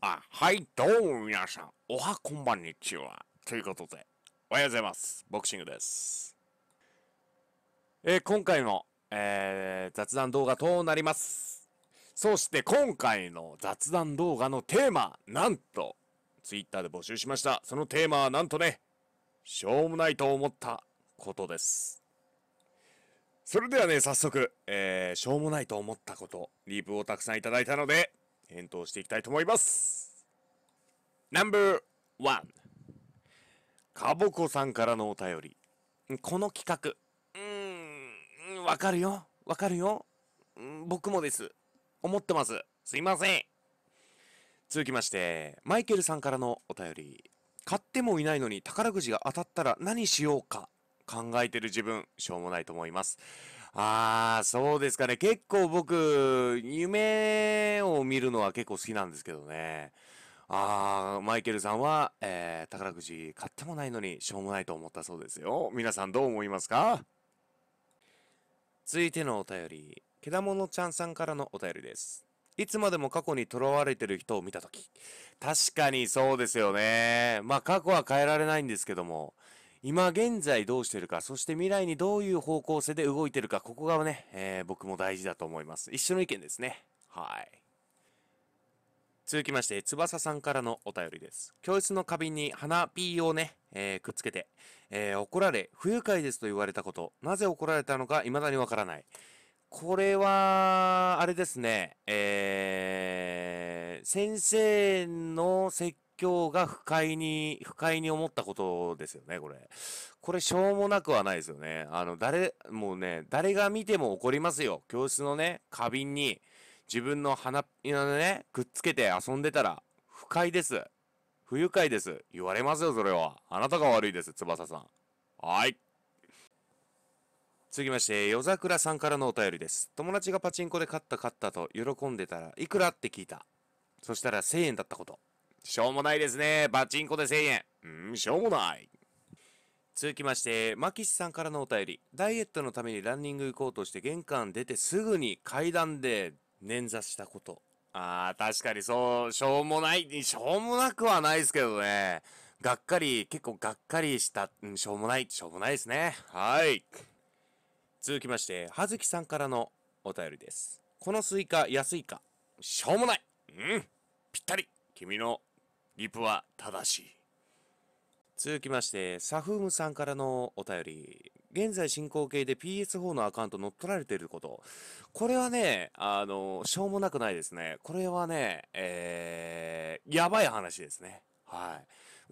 あ、はい、どうも皆さん。おはこんばんにちは。ということで、おはようございます。ボクシングです。えー、今回の、えー、雑談動画となります。そして今回の雑談動画のテーマ、なんと、twitter で募集しました。そのテーマはなんとね、しょうもないと思ったことです。それではね、早速、えー、しょうもないと思ったこと、リープをたくさんいただいたので、返答していきたいと思います。ナンバーワン。かぼこさんからのお便り。この企画。うーん、わかるよ。わかるよ。僕もです。思ってます。すいません。続きまして、マイケルさんからのお便り。買ってもいないのに宝くじが当たったら何しようか考えてる自分、しょうもないと思います。ああ、そうですかね。結構僕、夢を見るのは結構好きなんですけどね。ああ、マイケルさんは、えー、宝くじ買ってもないのにしょうもないと思ったそうですよ。皆さんどう思いますか続いてのお便り、けだものちゃんさんからのお便りです。いつまでも過去に囚われてる人を見たとき。確かにそうですよね。まあ過去は変えられないんですけども、今現在どうしてるか、そして未来にどういう方向性で動いてるか、ここがね、えー、僕も大事だと思います。一緒の意見ですね。はい。続きまして、翼さんからのお便りです。教室の花瓶に花ピーをね、えー、くっつけて、えー、怒られ、不愉快ですと言われたこと、なぜ怒られたのか未だにわからない。これは、あれですね、えー、先生の説境が不快に、不快に思ったことですよね、これ。これ、しょうもなくはないですよね。あの、誰、もうね、誰が見ても怒りますよ。教室のね、花瓶に自分の鼻、のね、くっつけて遊んでたら、不快です。不愉快です。言われますよ、それは。あなたが悪いです、翼さん。はい。続きまして、夜桜さんからのお便りです。友達がパチンコで勝った勝ったと喜んでたら、いくらって聞いた。そしたら1000円だったこと。しょうもないですね。バチンコで1000円。うん、しょうもない。続きまして、マキシさんからのお便り。ダイエットのためにランニング行こうとして玄関出てすぐに階段で捻挫したこと。ああ、確かにそう、しょうもない、しょうもなくはないですけどね。がっかり、結構がっかりした、うん、しょうもない、しょうもないですね。はい。続きまして、はずきさんからのお便りです。このスイカ、安いか、しょうもない。うん、ぴったり。君のリプは正しい。続きまして、サフームさんからのお便り。現在進行形で PS4 のアカウント乗っ取られていること。これはね、あの、しょうもなくないですね。これはね、えー、やばい話ですね。は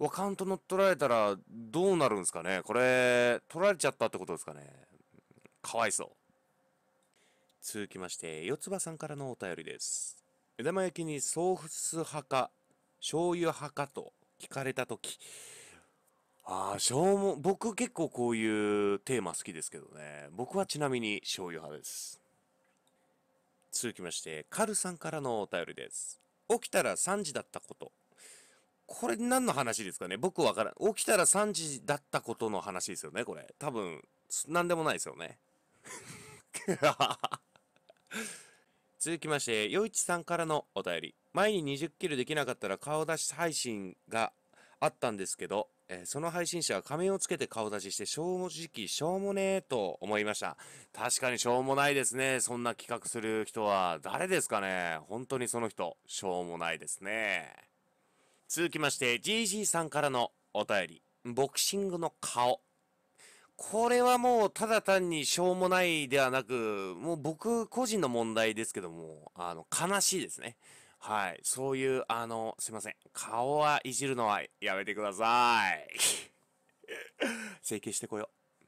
い。アカウント乗っ取られたらどうなるんですかねこれ、取られちゃったってことですかねかわいそう。続きまして、四つ葉さんからのお便りです。目玉焼きにソース派か醤油派かと聞かれたとき、ああ、うも、僕結構こういうテーマ好きですけどね。僕はちなみに醤油派です。続きまして、カルさんからのお便りです。起きたら3時だったこと。これ何の話ですかね僕わからん。起きたら3時だったことの話ですよねこれ。多分、何でもないですよね。続きまして、よいちさんからのお便り。前に20キロできなかったら顔出し配信があったんですけど、えー、その配信者は仮面をつけて顔出しして、正直、しょうもねえと思いました。確かにしょうもないですね。そんな企画する人は、誰ですかね本当にその人、しょうもないですね。続きまして、GG さんからのお便り。ボクシングの顔。これはもう、ただ単にしょうもないではなく、もう僕個人の問題ですけども、あの、悲しいですね。はい。そういう、あの、すいません。顔はいじるのはやめてください。整形してこよう。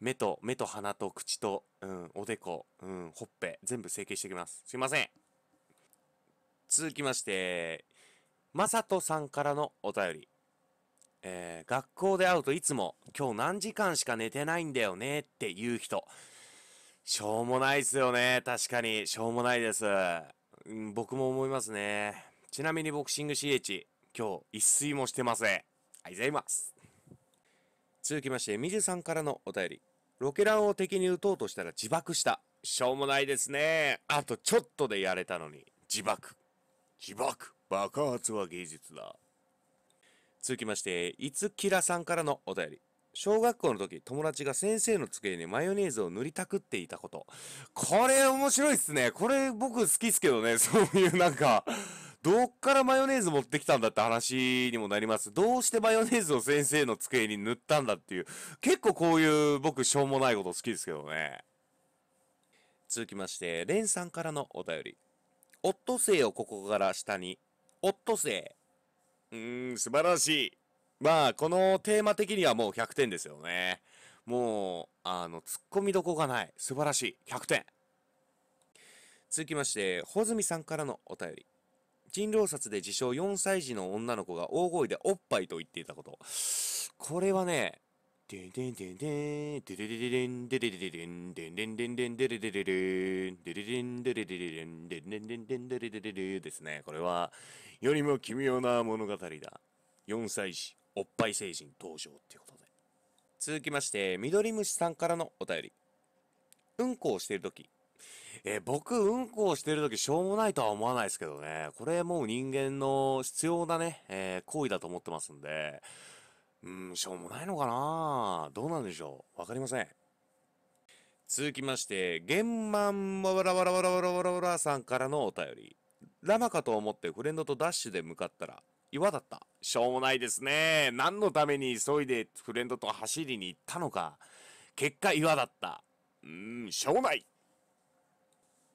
目と、目と鼻と口と、うん、おでこ、うん、ほっぺ、全部整形してきます。すいません。続きまして、まさとさんからのお便り。えー、学校で会うといつも、今日何時間しか寝てないんだよねっていう人。しょうもないですよね。確かに、しょうもないです。うん、僕も思いますね。ちなみにボクシング CH、今日一睡もしてません。ありがとうございます。続きまして、みずさんからのお便り。ロケランを敵に撃とうとしたら自爆した。しょうもないですね。あとちょっとでやれたのに、自爆。自爆。爆発は芸術だ。続きまして、いつきらさんからのお便り。小学校の時、友達が先生の机にマヨネーズを塗りたくっていたこと。これ面白いっすね。これ僕好きっすけどね。そういうなんか、どっからマヨネーズ持ってきたんだって話にもなります。どうしてマヨネーズを先生の机に塗ったんだっていう。結構こういう僕しょうもないこと好きですけどね。続きまして、レンさんからのお便り。オットセイをここから下に。オットセイ。うーん、素晴らしい。まあ、このテーマ的にはもう100点ですよね。もう、あの、突っ込みどこがない。素晴らしい。100点。続きまして、穂積さんからのお便り。人狼殺で自称4歳児の女の子が大声でおっぱいと言っていたこと。これはね、でんでんでんでん、でれれれれん、でれれれれん、でんでんでんでん、でれれれれん、でれれんでれれれれん、でんでんでんでんでれれれれですね。これは、よりも奇妙な物語だ。4歳児、おっぱい星人登場っていうことで。続きまして、緑虫さんからのお便り。うんこをしているとき。えー、僕、うんこをしてるときしょうもないとは思わないですけどね。これもう人間の必要なね、えー、行為だと思ってますんで。うん、しょうもないのかなどうなんでしょうわかりません。続きまして、ゲンマンわらわらわらわらわらわらさんからのお便り。ラマかと思ってフレンドとダッシュで向かったら、岩だった。しょうもないですね。何のために急いでフレンドと走りに行ったのか。結果岩だった。うーん、しょうもない。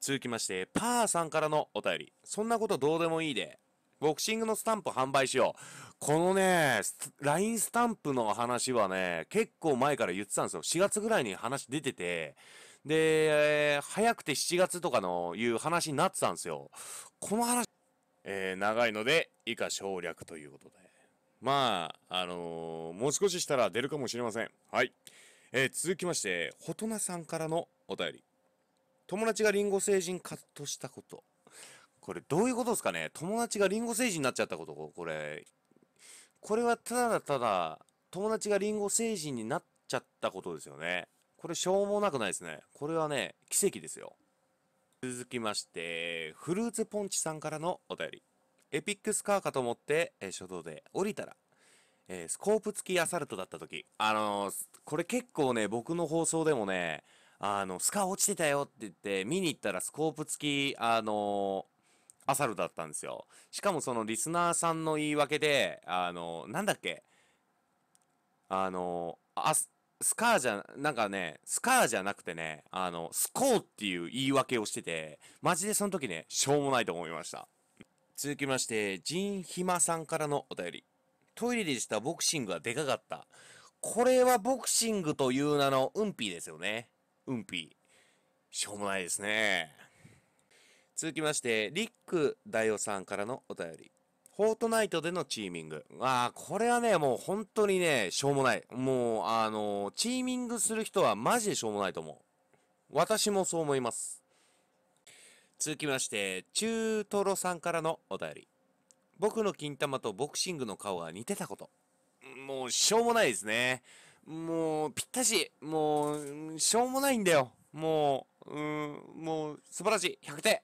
続きまして、パーさんからのお便り。そんなことどうでもいいで。ボクシングのスタンプ販売しよう。このね、LINE スタンプの話はね、結構前から言ってたんですよ。4月ぐらいに話出てて、で、えー、早くて7月とかのいう話になってたんですよ。この話、えー、長いので、以下省略ということで。まあ、あのー、もう少ししたら出るかもしれません。はい。えー、続きまして、ほとなさんからのお便り。友達がリンゴ星人カットしたこと。これどういうことですかね友達がリンゴ星人になっちゃったことこれ、これはただただ友達がリンゴ星人になっちゃったことですよね。これしょうもなくないですね。これはね、奇跡ですよ。続きまして、フルーツポンチさんからのお便り。エピックスカーかと思って、えー、初動で降りたら、えー、スコープ付きアサルトだった時、あのー、これ結構ね、僕の放送でもね、あの、スカ落ちてたよって言って、見に行ったらスコープ付き、あのアサルトだったんですよ。しかもそのリスナーさんの言い訳で、あのなんだっけ、あのあスカーじゃ、なんかね、スカーじゃなくてね、あの、スコーっていう言い訳をしてて、マジでその時ね、しょうもないと思いました。続きまして、ジンヒマさんからのお便り。トイレでしたボクシングはでかかった。これはボクシングという名のうんぴーですよね。うんぴー。しょうもないですね。続きまして、リックダイオさんからのお便り。フォートナイトでのチーミング。ああ、これはね、もう本当にね、しょうもない。もう、あのー、チーミングする人はマジでしょうもないと思う。私もそう思います。続きまして、中トロさんからのお便り。僕の金玉とボクシングの顔が似てたこと。もう、しょうもないですね。もう、ぴったし。もう、しょうもないんだよ。もう、うん、もう、素晴らしい。100点。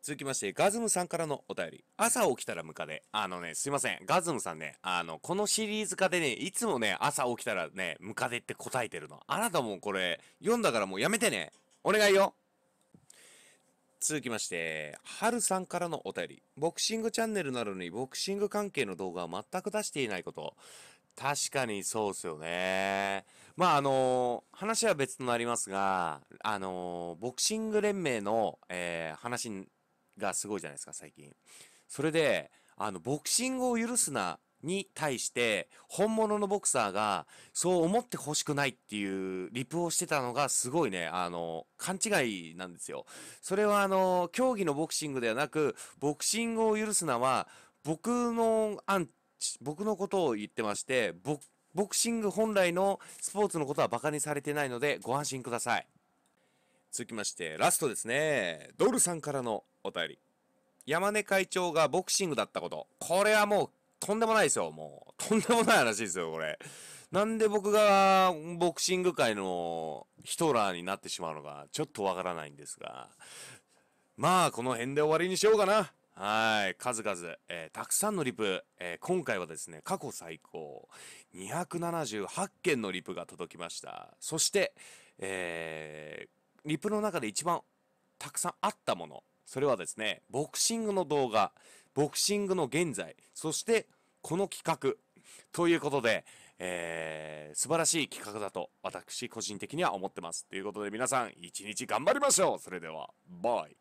続きまして、ガズムさんからのお便り。朝起きたらムカデ。あのね、すいません。ガズムさんね、あの、このシリーズ化でね、いつもね、朝起きたらね、ムカデって答えてるの。あなたもこれ、読んだからもうやめてね。お願いよ。続きまして、はるさんからのお便り。ボクシングチャンネルなどにボクシング関係の動画は全く出していないこと。確かにそうっすよね。まあ、あのー、話は別となりますが、あのー、ボクシング連盟の、えー、話がすごいじゃないですか、最近。それで、あの、ボクシングを許すなに対して、本物のボクサーが、そう思ってほしくないっていう、リプをしてたのが、すごいね、あの、勘違いなんですよ。それは、あの、競技のボクシングではなく、ボクシングを許すなは、僕のアンチ、僕のことを言ってまして、ボクシング本来のスポーツのことは馬鹿にされてないので、ご安心ください。続きまして、ラストですね。ドルさんからのお便り。山根会長がボクシングだったこと。これはもうとんでもないですよ、もう。とんでもない話ですよ、これ。なんで僕がボクシング界のヒトラーになってしまうのか、ちょっとわからないんですが。まあ、この辺で終わりにしようかな。はい。数々、えー、たくさんのリプ、えー、今回はですね、過去最高、278件のリプが届きました。そして、えー、リプの中で一番たくさんあったもの、それはですね、ボクシングの動画、ボクシングの現在、そしてこの企画、ということで、えー、素晴らしい企画だと私個人的には思ってます。ということで皆さん一日頑張りましょうそれでは、バイ